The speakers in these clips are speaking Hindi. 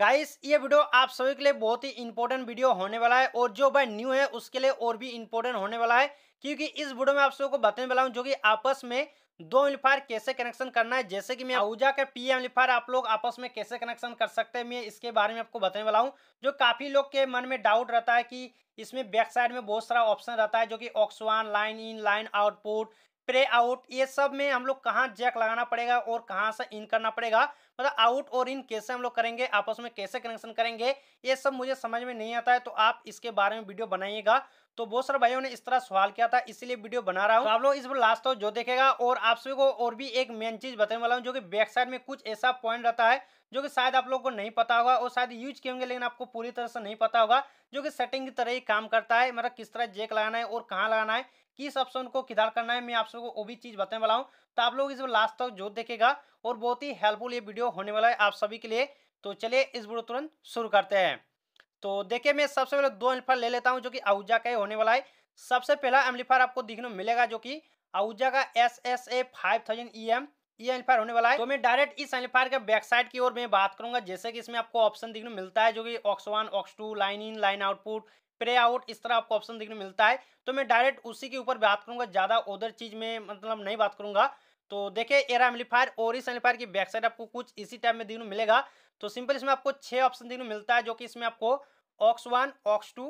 गाइस ये वीडियो आप सभी के लिए बहुत ही इंपॉर्टेंट वीडियो होने वाला है और जो भाई न्यू है उसके लिए और भी इंपॉर्टेंट होने वाला है क्योंकि इस वीडियो में आप सबको बताने वाला हूँ जो कि आपस में दो एम्पलीफायर कैसे कनेक्शन करना है जैसे कि मैं आहूजा के पी एम्पलीफायर आप लोग आपस में कैसे कनेक्शन कर सकते हैं मैं इसके बारे में आपको बताने वाला हूँ जो काफ़ी लोग के मन में डाउट रहता है कि इसमें बैक साइड में बहुत सारा ऑप्शन रहता है जो कि aux one line in line output pre out ये सब में हम लोग कहाँ जैक लगाना पड़ेगा और कहाँ से इन करना पड़ेगा मतलब आउट और इन कैसे हम लोग करेंगे आपस में कैसे कनेक्शन करेंगे ये सब मुझे समझ में नहीं आता है तो आप इसके बारे में वीडियो बनाइएगा तो बहुत सारे भाइयों ने इस तरह सवाल किया था इसलिए वीडियो बना रहा हूँ तो आप लोग इस पर लास्ट तक जो देखेगा और आप सभी को और भी एक मेन चीज बताने वाला हूँ जो कि बैक साइड में कुछ ऐसा पॉइंट रहता है जो कि शायद आप लोग को नहीं पता होगा और शायद यूज किए होंगे लेकिन आपको पूरी तरह से नहीं पता होगा जो कि सेटिंग की तरह ही काम करता है मतलब किस तरह जेक लगाना है और कहाँ लगाना है किस ऑप्शन को किधर करना है मैं आप सबको वो भी चीज़ बताने वाला हूँ तो आप लोग इस लास्ट तक जो देखेगा और बहुत ही हेल्पफुल ये वीडियो होने वाला है आप सभी के लिए तो चलिए इस वीडियो तुरंत शुरू करते हैं तो देखिए मैं सबसे पहले दो एम्पलीफायर ले लेता हूँ जो कि आहूजा का ही होने वाला है सबसे पहला एम्पलीफायर आपको देखने को मिलेगा जो कि आहूजा का S S A five thousand E M ये एम्पलीफायर होने वाला है तो मैं डायरेक्ट इस एम्पलीफायर के बैक साइड की ओर मैं बात करूंगा जैसे कि इसमें आपको ऑप्शन देखने को मिलता है जो कि aux one aux two line in line output pre out इस तरह आपको ऑप्शन देखने मिलता है तो मैं डायरेक्ट उसी के ऊपर बात करूंगा ज़्यादा उधर चीज़ में मतलब नहीं बात करूंगा तो देखिए एरा एम्पलीफायर और इस एम्पलीफायर की बैक साइड आपको कुछ इसी टाइप में देखने मिलेगा तो सिंपल इसमें आपको छह ऑप्शन देखने मिलता है जो कि इसमें आपको aux one aux two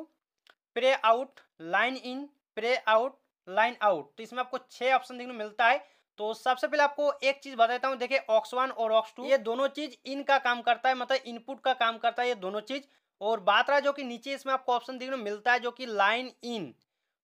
pre out line in pre out line out तो इसमें आपको छह ऑप्शन देखने मिलता है तो सबसे पहले आपको एक चीज बता देता हूँ देखिये ऑक्स वन और ऑक्स टू ये दोनों चीज इनका काम करता है मतलब इनपुट का काम करता है ये दोनों चीज और बात रहा जो कि नीचे इसमें आपको ऑप्शन देखने को मिलता है जो कि लाइन इन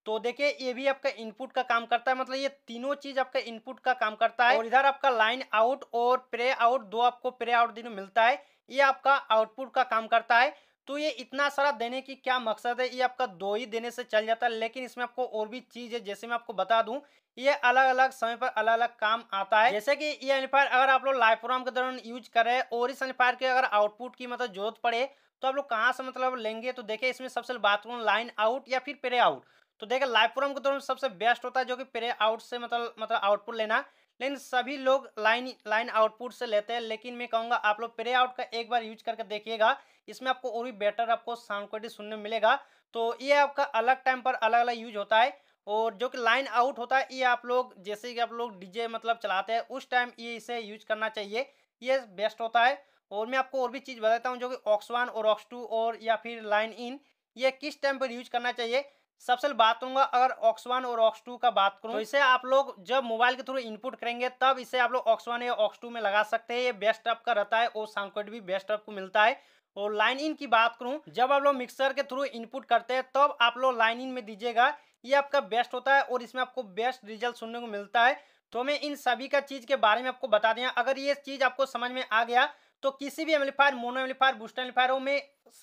तो देखिए ये भी आपका इनपुट का काम करता है मतलब ये तीनों चीज आपका इनपुट का काम करता है और इधर आपका लाइन आउट और प्रे आउट दो आपको प्रे आउट देने मिलता है ये आपका आउटपुट का काम करता है तो ये इतना सारा देने की क्या मकसद है ये आपका दो ही देने से चल जाता है लेकिन इसमें आपको और भी चीज़ है जैसे मैं आपको बता दूं ये अलग अलग समय पर अलग अलग काम आता है जैसे कि ये एनिफायर अगर आप लोग लाइव प्रोग्राम के दौरान यूज करें और इस एनिफायर के अगर आउटपुट की मतलब जरूरत पड़े तो आप लोग कहाँ से मतलब लेंगे तो देखिए इसमें सबसे बाथरूम लाइन आउट या फिर प्रे आउट तो देखिए लाइफोरम के दौरान सबसे बेस्ट होता है जो कि प्रे आउट से मतलब मतलब आउटपुट लेना लेकिन सभी लोग लाइन लाइन आउटपुट से लेते हैं लेकिन मैं कहूँगा आप लोग प्रे आउट का एक बार यूज करके देखिएगा इसमें आपको और भी बेटर आपको साउंड क्वालिटी सुनने मिलेगा तो ये आपका अलग टाइम पर अलग अलग यूज होता है और जो कि लाइन आउट होता है ये आप लोग जैसे कि आप लोग डीजे मतलब चलाते हैं उस टाइम ये इसे यूज करना चाहिए ये बेस्ट होता है और मैं आपको और भी चीज़ बताता हूँ जो कि ऑक्स वन और ऑक्स टू और या फिर लाइन इन ये किस टाइम पर यूज करना चाहिए सबसे बात करूँगा अगर ऑक्स वन और ऑक्स टू का बात करूँ तो इसे आप लोग जब मोबाइल के थ्रू इनपुट करेंगे तब इसे आप लोग ऑक्स वन या ऑक्स टू में लगा सकते हैं ये बेस्ट अप का रहता है और सांकोट भी बेस्ट अप को मिलता है और लाइन इन की बात करूँ जब आप लोग मिक्सर के थ्रू इनपुट करते हैं तब आप लोग लाइन इन में दीजिएगा ये आपका बेस्ट होता है और इसमें आपको बेस्ट रिजल्ट सुनने को मिलता है तो मैं इन सभी का चीज़ के बारे में आपको बता दें अगर ये चीज़ आपको समझ में आ गया तो किसी भी amplifier mono amplifier booster amplifier हो मैं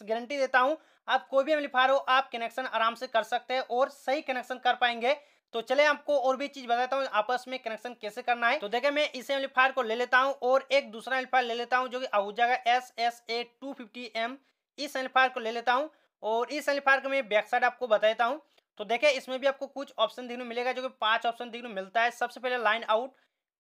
गारंटी देता हूँ आप कोई भी एम्पलीफायर हो आप कनेक्शन आराम से कर सकते हैं और सही कनेक्शन कर पाएंगे तो चले आपको और भी चीज बताता हूँ आपस में कनेक्शन कैसे करना है तो देखे मैं इस एम्पलीफायर को ले लेता हूँ और एक दूसरा एम्पलीफायर ले लेता हूँ जो कि आहूजा का S S A two fifty M इस एम्पलीफायर को ले लेता हूँ और इस एम्पलीफायर का मैं बैक साइड आपको बता देता हूँ तो देखे इसमें भी आपको कुछ ऑप्शन देखने मिलेगा जो कि पांच ऑप्शन देखने मिलता है सबसे पहले line out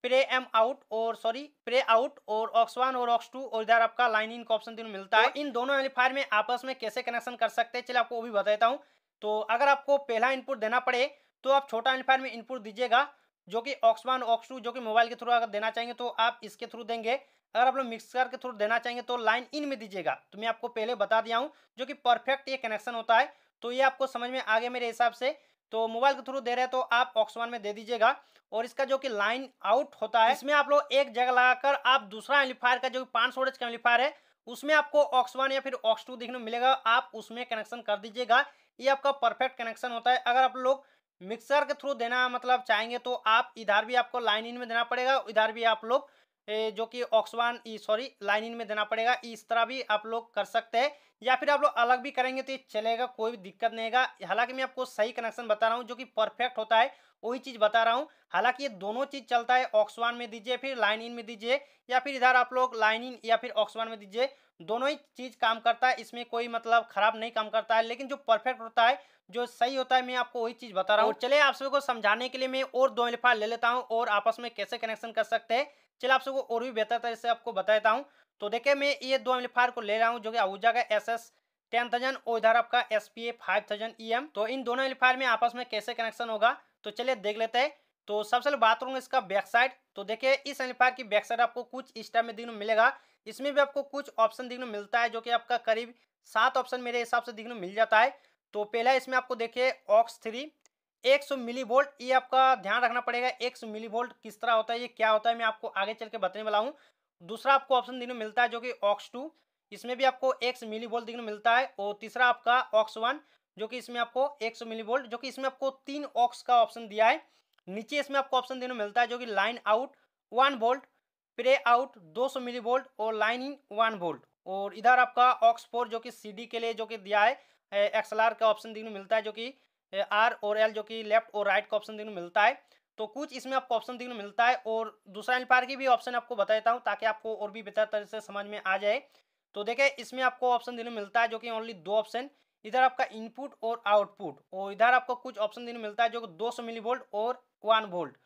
pre M out और सॉरी प्रे आउट और ऑक्स वन और ऑक्स टू और इधर आपका लाइन इन का ऑप्शन तीनों मिलता तो है इन दोनों एम्पलीफायर में आपस में कैसे कनेक्शन कर सकते हैं चलिए आपको वो भी बताता हूँ तो अगर आपको पहला इनपुट देना पड़े तो आप छोटा एम्पलीफायर में इनपुट दीजिएगा जो कि ऑक्स वन ऑक्स टू जो कि मोबाइल के थ्रू अगर देना चाहेंगे तो आप इसके थ्रू देंगे अगर आप लोग मिक्सर के थ्रू देना चाहेंगे तो लाइन इन में दीजिएगा तो मैं आपको पहले बता दिया हूँ जो कि परफेक्ट ये कनेक्शन होता है तो ये आपको समझ में आ गया मेरे हिसाब से तो मोबाइल के थ्रू दे रहे हैं तो आप ऑक्स वन में दे दीजिएगा और इसका जो कि लाइन आउट होता है इसमें आप लोग एक जगह लगाकर आप दूसरा एम्पलीफायर का जो कि पाँच सौ का एम्पलीफायर है उसमें आपको ऑक्स वन या फिर ऑक्स टू देखने को मिलेगा आप उसमें कनेक्शन कर दीजिएगा ये आपका परफेक्ट कनेक्शन होता है अगर आप लोग मिक्सर के थ्रू देना मतलब चाहेंगे तो आप इधर भी आपको लाइन इन में देना पड़ेगा इधर भी आप लोग जो कि ऑक्सवान सॉरी लाइन इन में देना पड़ेगा इस तरह भी आप लोग कर सकते हैं या फिर आप लोग अलग भी करेंगे तो ये चलेगा कोई भी दिक्कत नहीं है हालांकि मैं आपको सही कनेक्शन बता रहा हूँ जो कि परफेक्ट होता है वही चीज़ बता रहा हूँ हालांकि ये दोनों चीज़ चलता है ऑक्सवान में दीजिए फिर लाइन इन में दीजिए या फिर इधर आप लोग लाइन इन या फिर ऑक्सवान में दीजिए दोनों ही चीज़ काम करता है इसमें कोई मतलब खराब नहीं काम करता है लेकिन जो परफेक्ट होता है जो सही होता है मैं आपको वही चीज़ बता रहा हूँ चले आप सभी को समझाने के लिए मैं और दो लिफा ले लेता हूँ और आपस में कैसे कनेक्शन कर सकते हैं चलिए आप सबको और भी बेहतर तरह से आपको बताता हूँ तो देखिए मैं ये दो एम्पलीफायर को ले रहा हूँ जो कि आहूजा का एस एस टेन थाउजेंड और इधर आपका S P A five thousand E e M तो इन दोनों एम्पलीफायर में आपस में कैसे कनेक्शन होगा तो चलिए देख लेते हैं तो सबसे पहले बात करूँगा इसका बैक साइड तो देखिए इस एम्पलीफायर की बैक साइड आपको कुछ इस टाइप में दिखने मिलेगा इसमें भी आपको कुछ ऑप्शन दिखने मिलता है जो कि आपका करीब सात ऑप्शन मेरे हिसाब से दिखने मिल जाता है तो पहला इसमें आपको देखिए ऑक्स थ्री 100 मिली वोल्ट ये आपका ध्यान रखना पड़ेगा 100 मिली वोल्ट किस तरह होता है ये क्या होता है मैं आपको आगे चल के बताने वाला हूँ दूसरा आपको ऑप्शन देखने मिलता है जो कि ऑक्स टू इसमें भी आपको एक मिली वोल्ट देखने मिलता है और तीसरा आपका ऑक्स वन जो कि इसमें आपको एक मिली वोल्ट जो कि इसमें आपको तीन ऑक्स का ऑप्शन दिया है नीचे इसमें आपको ऑप्शन देखने मिलता है जो कि line out one volt pre out 200 milli volt और लाइन इन वन वोल्ट और इधर आपका ऑक्स फोर जो कि डी के लिए जो कि दिया है एक्सएलआर का ऑप्शन देखने मिलता है जो कि आर और एल जो कि लेफ्ट और राइट का ऑप्शन देखने को मिलता है तो कुछ इसमें आपको ऑप्शन देखने को मिलता है और दूसरा एनपायर की भी ऑप्शन आपको बता देता हूँ ताकि आपको और भी बेहतर तरह से समझ में आ जाए तो देखिए इसमें आपको ऑप्शन देने मिलता है जो कि ओनली दो ऑप्शन इधर आपका इनपुट और आउटपुट और इधर आपको कुछ ऑप्शन देने मिलता है जो दो सौ मिली वोल्ट और वन वोल्ट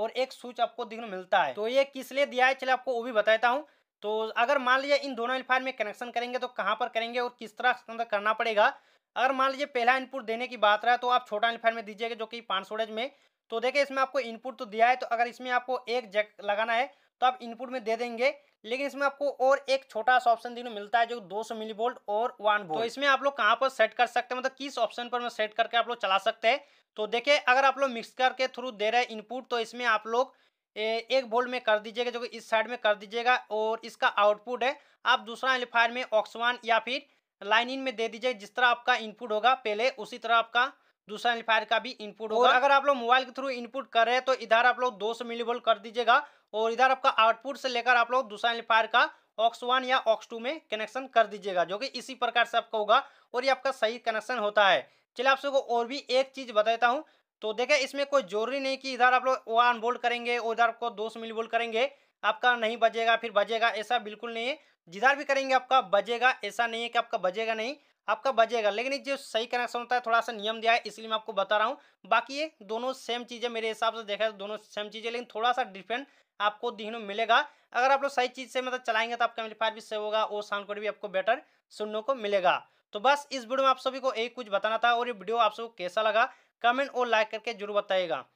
और एक स्विच आपको देखने मिलता है तो ये किस लिए दिया है चले आपको वो भी बताता हूँ तो अगर मान लीजिए इन दोनों एल्फायर में कनेक्शन करेंगे तो कहाँ पर करेंगे और किस तरह करना पड़ेगा अगर मान लीजिए पहला इनपुट देने की बात रहा तो आप छोटा एलिफेंट में दीजिएगा जो कि पाँच सोडेज में तो देखिए इसमें आपको इनपुट तो दिया है तो अगर इसमें आपको एक जैक लगाना है तो आप इनपुट में दे देंगे लेकिन इसमें आपको और एक छोटा सा ऑप्शन देखने मिलता है जो 200 मिली वोल्ट और वन वोल्ट तो इसमें आप लोग कहाँ पर सेट कर सकते हैं मतलब किस ऑप्शन पर मैं सेट करके आप लोग चला सकते हैं तो देखिए अगर आप लोग मिक्स करके थ्रू दे रहे इनपुट तो इसमें आप लोग एक वोल्ट में कर दीजिएगा जो कि इस साइड में कर दीजिएगा और इसका आउटपुट है आप दूसरा एलिफायर में ऑक्सवान या फिर लाइन इन में दे दीजिए जिस तरह आपका इनपुट होगा पहले उसी तरह आपका दूसरा एम्पलीफायर का भी इनपुट होगा अगर आप लोग मोबाइल के थ्रू इनपुट कर रहे हैं तो इधर आप लोग 200 मिलीवोल्ट कर दीजिएगा और इधर आपका आउटपुट से लेकर आप लोग दूसरा एम्पलीफायर का ऑक्स वन या ऑक्स टू में कनेक्शन कर दीजिएगा जो कि इसी प्रकार से आपका होगा और ये आपका सही कनेक्शन होता है चलिए आप सबको और भी एक चीज़ बताता हूँ तो देखिए इसमें कोई जरूरी नहीं कि इधर आप लोग वन वोल्ट करेंगे और इधर आपको दो सौ मिली वोल्ट करेंगे आपका नहीं बजेगा फिर बजेगा ऐसा बिल्कुल नहीं है जिधर भी करेंगे आपका बजेगा ऐसा नहीं है कि आपका बजेगा नहीं आपका बजेगा लेकिन जो सही कनेक्शन होता है थोड़ा सा नियम दिया है इसलिए मैं आपको बता रहा हूँ बाकी ये दोनों सेम चीज़ें मेरे हिसाब से देखा है दोनों सेम चीज़ें लेकिन थोड़ा सा डिफरेंट आपको दिखने मिलेगा अगर आप लोग सही चीज़ से मतलब चलाएंगे तो आपका एम्पलीफायर भी सही होगा और साउंड कोड भी आपको बेटर सुनने को मिलेगा तो बस इस वीडियो में आप सभी को एक कुछ बताना था और ये वीडियो आप सबको कैसा लगा कमेंट और लाइक करके जरूर बताइएगा